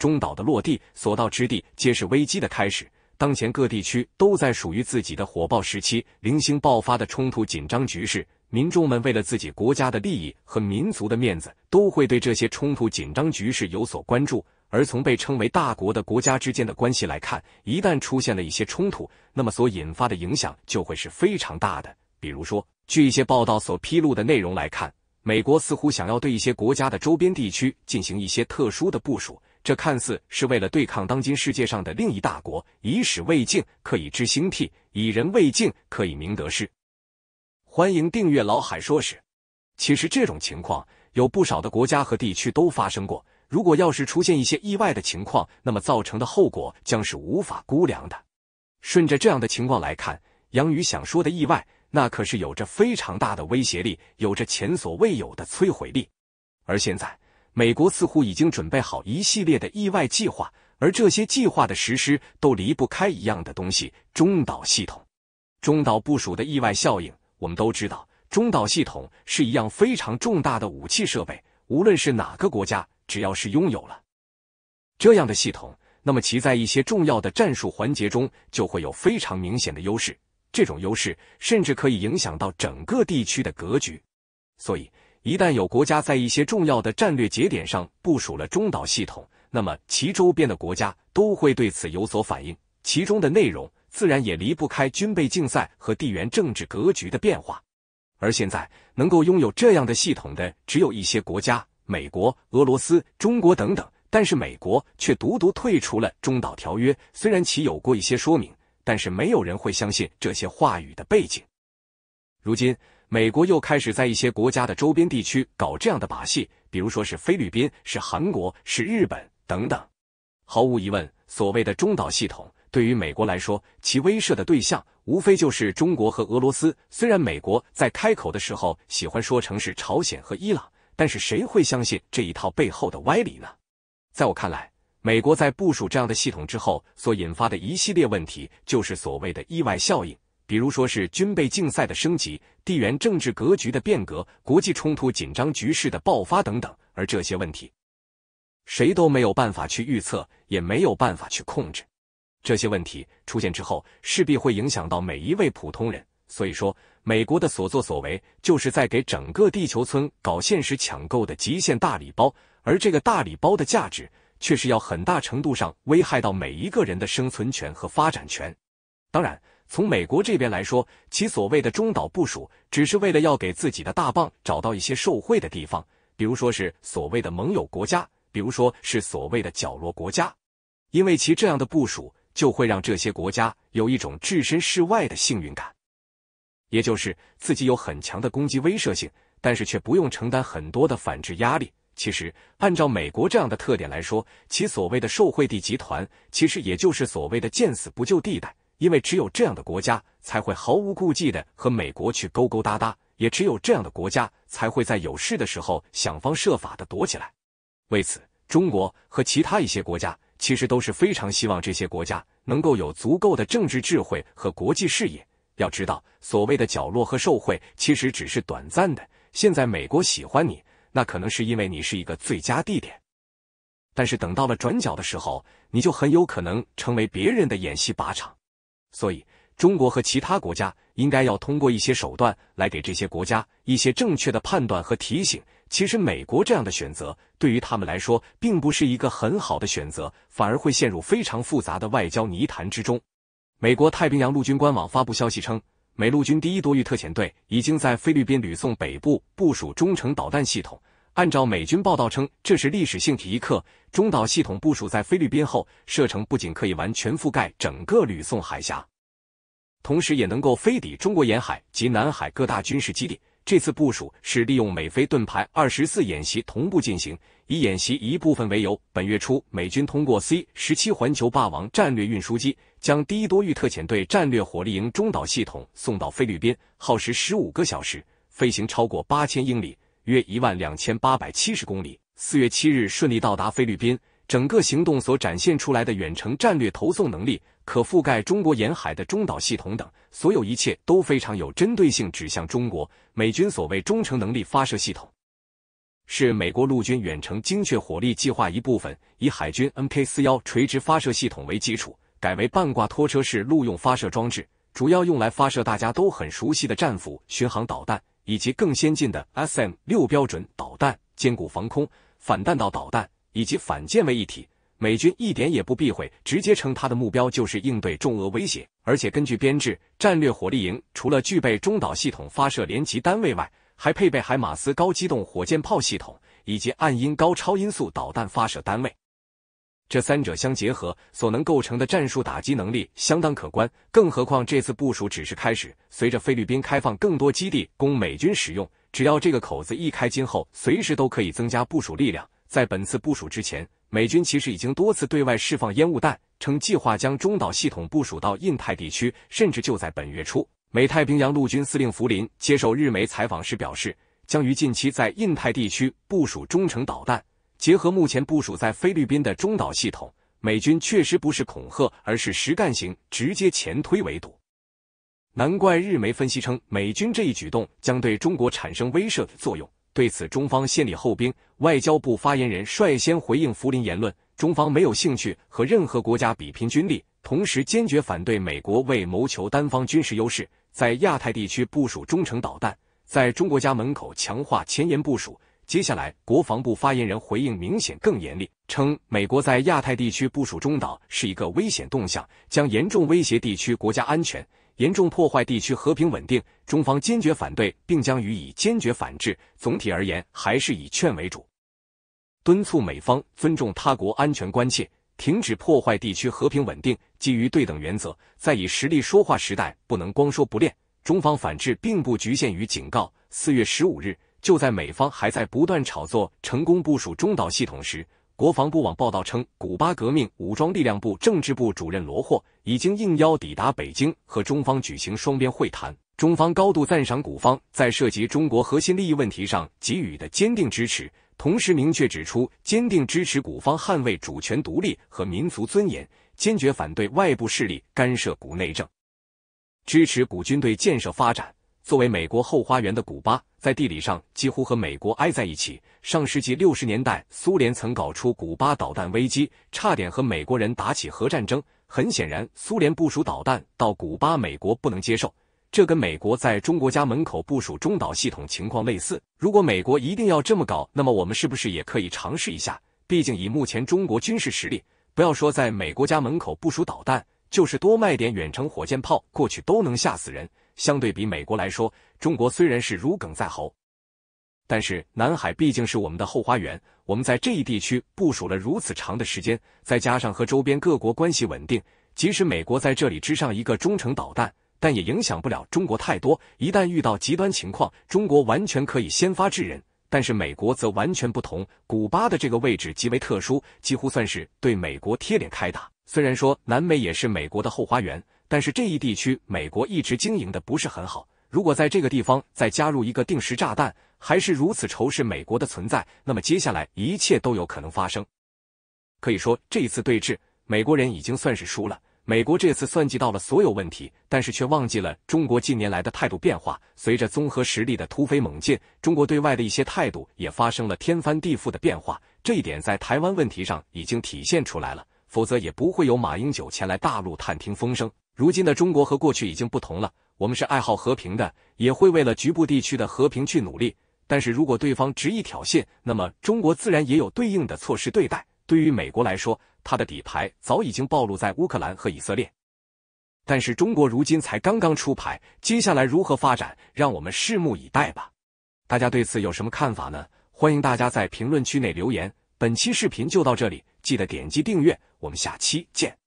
中岛的落地，所到之地皆是危机的开始。当前各地区都在属于自己的火爆时期，零星爆发的冲突紧张局势，民众们为了自己国家的利益和民族的面子，都会对这些冲突紧张局势有所关注。而从被称为大国的国家之间的关系来看，一旦出现了一些冲突，那么所引发的影响就会是非常大的。比如说，据一些报道所披露的内容来看，美国似乎想要对一些国家的周边地区进行一些特殊的部署。这看似是为了对抗当今世界上的另一大国，以史为镜，可以知兴替；以人为镜，可以明得失。欢迎订阅老海说史。其实这种情况有不少的国家和地区都发生过。如果要是出现一些意外的情况，那么造成的后果将是无法估量的。顺着这样的情况来看，杨宇想说的意外，那可是有着非常大的威胁力，有着前所未有的摧毁力。而现在。美国似乎已经准备好一系列的意外计划，而这些计划的实施都离不开一样的东西——中导系统。中岛部署的意外效应，我们都知道，中岛系统是一样非常重大的武器设备。无论是哪个国家，只要是拥有了这样的系统，那么其在一些重要的战术环节中就会有非常明显的优势。这种优势甚至可以影响到整个地区的格局。所以。一旦有国家在一些重要的战略节点上部署了中导系统，那么其周边的国家都会对此有所反应。其中的内容自然也离不开军备竞赛和地缘政治格局的变化。而现在能够拥有这样的系统的只有一些国家，美国、俄罗斯、中国等等。但是美国却独独退出了中导条约。虽然其有过一些说明，但是没有人会相信这些话语的背景。如今。美国又开始在一些国家的周边地区搞这样的把戏，比如说是菲律宾、是韩国、是日本等等。毫无疑问，所谓的中导系统对于美国来说，其威慑的对象无非就是中国和俄罗斯。虽然美国在开口的时候喜欢说成是朝鲜和伊朗，但是谁会相信这一套背后的歪理呢？在我看来，美国在部署这样的系统之后，所引发的一系列问题，就是所谓的意外效应。比如说是军备竞赛的升级、地缘政治格局的变革、国际冲突紧张局势的爆发等等，而这些问题，谁都没有办法去预测，也没有办法去控制。这些问题出现之后，势必会影响到每一位普通人。所以说，美国的所作所为，就是在给整个地球村搞现实抢购的极限大礼包，而这个大礼包的价值，却是要很大程度上危害到每一个人的生存权和发展权。当然。从美国这边来说，其所谓的中岛部署，只是为了要给自己的大棒找到一些受贿的地方，比如说是所谓的盟友国家，比如说是所谓的角落国家，因为其这样的部署，就会让这些国家有一种置身事外的幸运感，也就是自己有很强的攻击威慑性，但是却不用承担很多的反制压力。其实，按照美国这样的特点来说，其所谓的受贿地集团，其实也就是所谓的见死不救地带。因为只有这样的国家才会毫无顾忌的和美国去勾勾搭搭，也只有这样的国家才会在有事的时候想方设法的躲起来。为此，中国和其他一些国家其实都是非常希望这些国家能够有足够的政治智慧和国际视野。要知道，所谓的角落和受贿其实只是短暂的。现在美国喜欢你，那可能是因为你是一个最佳地点，但是等到了转角的时候，你就很有可能成为别人的演戏靶场。所以，中国和其他国家应该要通过一些手段来给这些国家一些正确的判断和提醒。其实，美国这样的选择对于他们来说并不是一个很好的选择，反而会陷入非常复杂的外交泥潭之中。美国太平洋陆军官网发布消息称，美陆军第一多域特遣队已经在菲律宾吕宋北部部署中程导弹系统。按照美军报道称，这是历史性体一课。中岛系统部署在菲律宾后，射程不仅可以完全覆盖整个吕宋海峡，同时也能够飞抵中国沿海及南海各大军事基地。这次部署是利用美菲盾牌二十四演习同步进行，以演习一部分为由。本月初，美军通过 C 十七环球霸王战略运输机，将第一多域特遣队战略火力营中岛系统送到菲律宾，耗时十五个小时，飞行超过八千英里。约一万两千八百七十公里，四月七日顺利到达菲律宾。整个行动所展现出来的远程战略投送能力，可覆盖中国沿海的中导系统等，所有一切都非常有针对性，指向中国。美军所谓中程能力发射系统，是美国陆军远程精确火力计划一部分，以海军 Mk 四幺垂直发射系统为基础，改为半挂拖车式陆用发射装置，主要用来发射大家都很熟悉的战斧巡航导弹。以及更先进的 SM 六标准导弹、坚固防空、反弹道导弹以及反舰为一体。美军一点也不避讳，直接称它的目标就是应对中俄威胁。而且根据编制，战略火力营除了具备中导系统发射联级单位外，还配备海马斯高机动火箭炮系统以及暗鹰高超音速导弹发射单位。这三者相结合，所能构成的战术打击能力相当可观。更何况这次部署只是开始，随着菲律宾开放更多基地供美军使用，只要这个口子一开，今后随时都可以增加部署力量。在本次部署之前，美军其实已经多次对外释放烟雾弹，称计划将中导系统部署到印太地区，甚至就在本月初，美太平洋陆军司令弗林接受日媒采访时表示，将于近期在印太地区部署中程导弹。结合目前部署在菲律宾的中导系统，美军确实不是恐吓，而是实干型直接前推围堵。难怪日媒分析称，美军这一举动将对中国产生威慑的作用。对此，中方先礼后兵，外交部发言人率先回应福林言论：中方没有兴趣和任何国家比拼军力，同时坚决反对美国为谋求单方军事优势，在亚太地区部署中程导弹，在中国家门口强化前沿部署。接下来，国防部发言人回应明显更严厉，称美国在亚太地区部署中岛是一个危险动向，将严重威胁地区国家安全，严重破坏地区和平稳定。中方坚决反对，并将予以坚决反制。总体而言，还是以劝为主，敦促美方尊重他国安全关切，停止破坏地区和平稳定。基于对等原则，在以实力说话时代，不能光说不练。中方反制并不局限于警告。四月十五日。就在美方还在不断炒作成功部署中导系统时，国防部网报道称，古巴革命武装力量部政治部主任罗霍已经应邀抵达北京，和中方举行双边会谈。中方高度赞赏古方在涉及中国核心利益问题上给予的坚定支持，同时明确指出，坚定支持古方捍卫主权独立和民族尊严，坚决反对外部势力干涉古内政，支持古军队建设发展。作为美国后花园的古巴，在地理上几乎和美国挨在一起。上世纪六十年代，苏联曾搞出古巴导弹危机，差点和美国人打起核战争。很显然，苏联部署导弹到古巴，美国不能接受。这跟美国在中国家门口部署中导系统情况类似。如果美国一定要这么搞，那么我们是不是也可以尝试一下？毕竟以目前中国军事实力，不要说在美国家门口部署导弹，就是多卖点远程火箭炮过去，都能吓死人。相对比美国来说，中国虽然是如鲠在喉，但是南海毕竟是我们的后花园。我们在这一地区部署了如此长的时间，再加上和周边各国关系稳定，即使美国在这里支上一个中程导弹，但也影响不了中国太多。一旦遇到极端情况，中国完全可以先发制人。但是美国则完全不同，古巴的这个位置极为特殊，几乎算是对美国贴脸开打。虽然说南美也是美国的后花园。但是这一地区美国一直经营的不是很好。如果在这个地方再加入一个定时炸弹，还是如此仇视美国的存在，那么接下来一切都有可能发生。可以说，这一次对峙，美国人已经算是输了。美国这次算计到了所有问题，但是却忘记了中国近年来的态度变化。随着综合实力的突飞猛进，中国对外的一些态度也发生了天翻地覆的变化。这一点在台湾问题上已经体现出来了，否则也不会有马英九前来大陆探听风声。如今的中国和过去已经不同了，我们是爱好和平的，也会为了局部地区的和平去努力。但是如果对方执意挑衅，那么中国自然也有对应的措施对待。对于美国来说，他的底牌早已经暴露在乌克兰和以色列，但是中国如今才刚刚出牌，接下来如何发展，让我们拭目以待吧。大家对此有什么看法呢？欢迎大家在评论区内留言。本期视频就到这里，记得点击订阅，我们下期见。